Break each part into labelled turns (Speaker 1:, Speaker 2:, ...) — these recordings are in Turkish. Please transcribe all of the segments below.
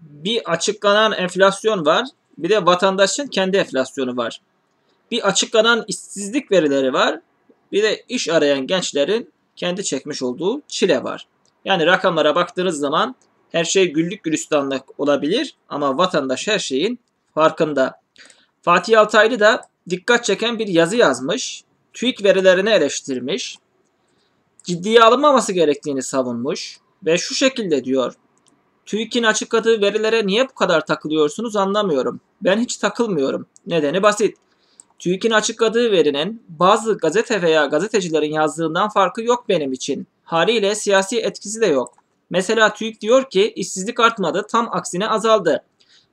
Speaker 1: bir açıklanan enflasyon var. Bir de vatandaşın kendi enflasyonu var. Bir açıklanan işsizlik verileri var. Bir de iş arayan gençlerin kendi çekmiş olduğu çile var. Yani rakamlara baktığınız zaman her şey güllük gülistanlık olabilir ama vatandaş her şeyin farkında. Fatih Altaylı da dikkat çeken bir yazı yazmış. TÜİK verilerini eleştirmiş. Ciddiye alınmaması gerektiğini savunmuş ve şu şekilde diyor. TÜİK'in açıkladığı verilere niye bu kadar takılıyorsunuz anlamıyorum. Ben hiç takılmıyorum. Nedeni basit. TÜİK'in açıkladığı verinin bazı gazete veya gazetecilerin yazdığından farkı yok benim için. Haliyle siyasi etkisi de yok. Mesela TÜİK diyor ki işsizlik artmadı tam aksine azaldı.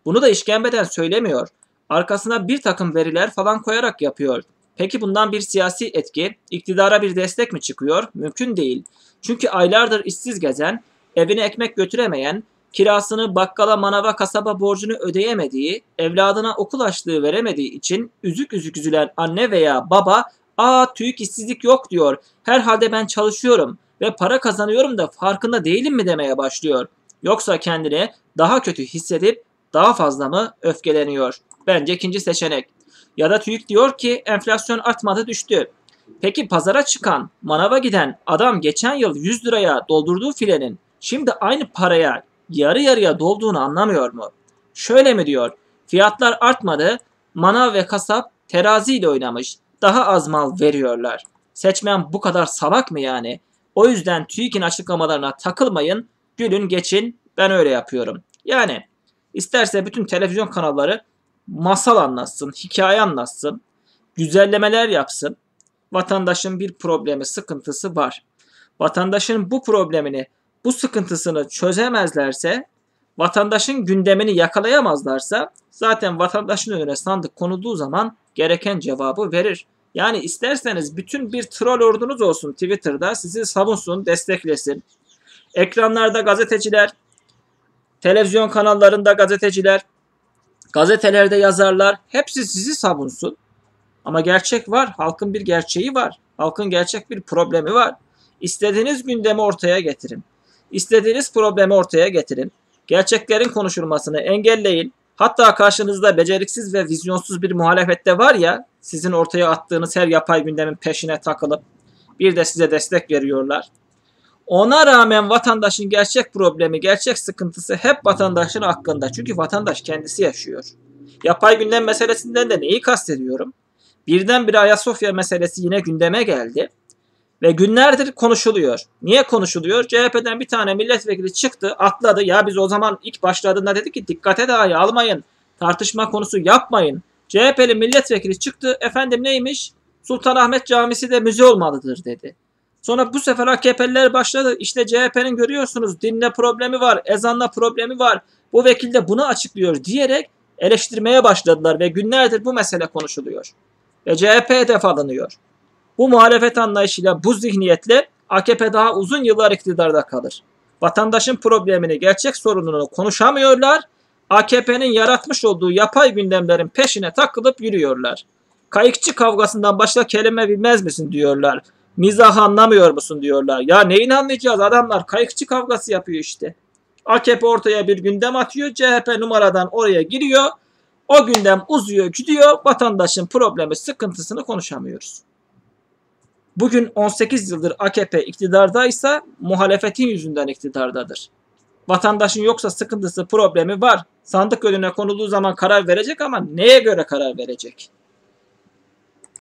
Speaker 1: Bunu da işkembeden söylemiyor. Arkasına bir takım veriler falan koyarak yapıyor. Peki bundan bir siyasi etki, iktidara bir destek mi çıkıyor? Mümkün değil. Çünkü aylardır işsiz gezen, evine ekmek götüremeyen, kirasını bakkala, manava, kasaba borcunu ödeyemediği, evladına okul açlığı veremediği için üzük üzük üzülen anne veya baba ''Aa TÜİK işsizlik yok'' diyor. ''Herhalde ben çalışıyorum ve para kazanıyorum da farkında değilim mi?'' demeye başlıyor. Yoksa kendini daha kötü hissedip daha fazla mı öfkeleniyor? Bence ikinci seçenek. Ya da TÜİK diyor ki enflasyon artmadı düştü. Peki pazara çıkan, manava giden adam geçen yıl 100 liraya doldurduğu filenin şimdi aynı paraya yarı yarıya dolduğunu anlamıyor mu? Şöyle mi diyor? Fiyatlar artmadı. Manav ve kasap teraziyle oynamış. Daha az mal veriyorlar. Seçmen bu kadar salak mı yani? O yüzden TÜİK'in açıklamalarına takılmayın. Gülün geçin. Ben öyle yapıyorum. Yani isterse bütün televizyon kanalları masal anlatsın, hikaye anlatsın, güzellemeler yapsın. Vatandaşın bir problemi, sıkıntısı var. Vatandaşın bu problemini bu sıkıntısını çözemezlerse, vatandaşın gündemini yakalayamazlarsa zaten vatandaşın önüne sandık konulduğu zaman gereken cevabı verir. Yani isterseniz bütün bir troll ordunuz olsun Twitter'da sizi savunsun, desteklesin. Ekranlarda gazeteciler, televizyon kanallarında gazeteciler, gazetelerde yazarlar hepsi sizi savunsun. Ama gerçek var, halkın bir gerçeği var. Halkın gerçek bir problemi var. İstediğiniz gündemi ortaya getirin. İstediğiniz problemi ortaya getirin. Gerçeklerin konuşulmasını engelleyin. Hatta karşınızda beceriksiz ve vizyonsuz bir muhalefette var ya, sizin ortaya attığınız her yapay gündemin peşine takılıp bir de size destek veriyorlar. Ona rağmen vatandaşın gerçek problemi, gerçek sıkıntısı hep vatandaşın hakkında. Çünkü vatandaş kendisi yaşıyor. Yapay gündem meselesinden de neyi kastediyorum? Birdenbire Ayasofya meselesi yine gündeme geldi. Ve günlerdir konuşuluyor. Niye konuşuluyor? CHP'den bir tane milletvekili çıktı, atladı. Ya biz o zaman ilk başladığında dedi ki dikkate dahi almayın. Tartışma konusu yapmayın. CHP'li milletvekili çıktı. Efendim neymiş? Sultanahmet Camisi de müze olmalıdır dedi. Sonra bu sefer AKP'liler başladı. İşte CHP'nin görüyorsunuz dinle problemi var, ezanla problemi var. Bu vekil de bunu açıklıyor diyerek eleştirmeye başladılar ve günlerdir bu mesele konuşuluyor. Ve CHP hedef alınıyor. Bu muhalefet anlayışıyla, bu zihniyetle AKP daha uzun yıllar iktidarda kalır. Vatandaşın problemini, gerçek sorununu konuşamıyorlar. AKP'nin yaratmış olduğu yapay gündemlerin peşine takılıp yürüyorlar. Kayıkçı kavgasından başka kelime bilmez misin diyorlar. Mizahı anlamıyor musun diyorlar. Ya neyin anlayacağız adamlar kayıkçı kavgası yapıyor işte. AKP ortaya bir gündem atıyor. CHP numaradan oraya giriyor. O gündem uzuyor gidiyor. Vatandaşın problemi sıkıntısını konuşamıyoruz. Bugün 18 yıldır AKP iktidardaysa muhalefetin yüzünden iktidardadır. Vatandaşın yoksa sıkıntısı, problemi var. Sandık önüne konulduğu zaman karar verecek ama neye göre karar verecek?